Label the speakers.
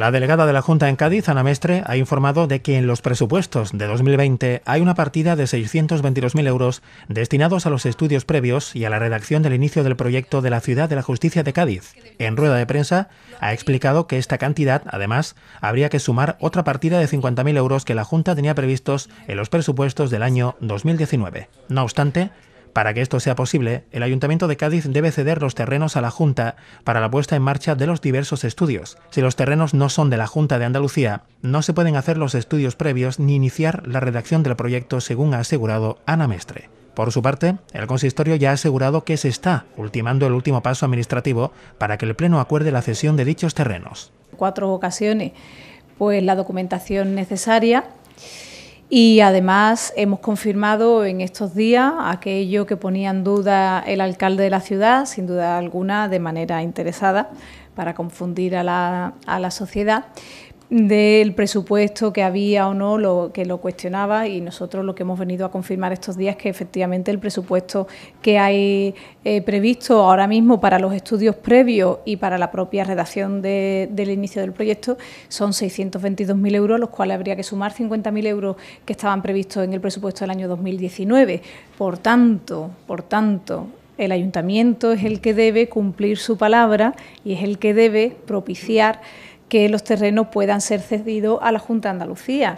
Speaker 1: La delegada de la Junta en Cádiz, Ana Mestre, ha informado de que en los presupuestos de 2020 hay una partida de 622.000 euros destinados a los estudios previos y a la redacción del inicio del proyecto de la Ciudad de la Justicia de Cádiz. En rueda de prensa ha explicado que esta cantidad, además, habría que sumar otra partida de 50.000 euros que la Junta tenía previstos en los presupuestos del año 2019. No obstante, para que esto sea posible, el Ayuntamiento de Cádiz debe ceder los terrenos a la Junta para la puesta en marcha de los diversos estudios. Si los terrenos no son de la Junta de Andalucía, no se pueden hacer los estudios previos ni iniciar la redacción del proyecto, según ha asegurado Ana Mestre. Por su parte, el consistorio ya ha asegurado que se está ultimando el último paso administrativo para que el Pleno acuerde la cesión de dichos terrenos.
Speaker 2: Cuatro ocasiones, pues la documentación necesaria y además hemos confirmado en estos días aquello que ponía en duda el alcalde de la ciudad, sin duda alguna de manera interesada, para confundir a la, sociedad del presupuesto que había o no, lo que lo cuestionaba y nosotros lo que hemos venido a confirmar estos días es que efectivamente el presupuesto que hay eh, previsto ahora mismo para los estudios previos y para la propia redacción del inicio del proyecto son 622.000 euros, los cuales habría que sumar 50.000 euros que estaban previstos en el presupuesto del año 2019. Por tanto, por tanto, el ayuntamiento es el que debe cumplir su palabra y es el que debe propiciar que los terrenos puedan ser cedidos a la Junta de Andalucía.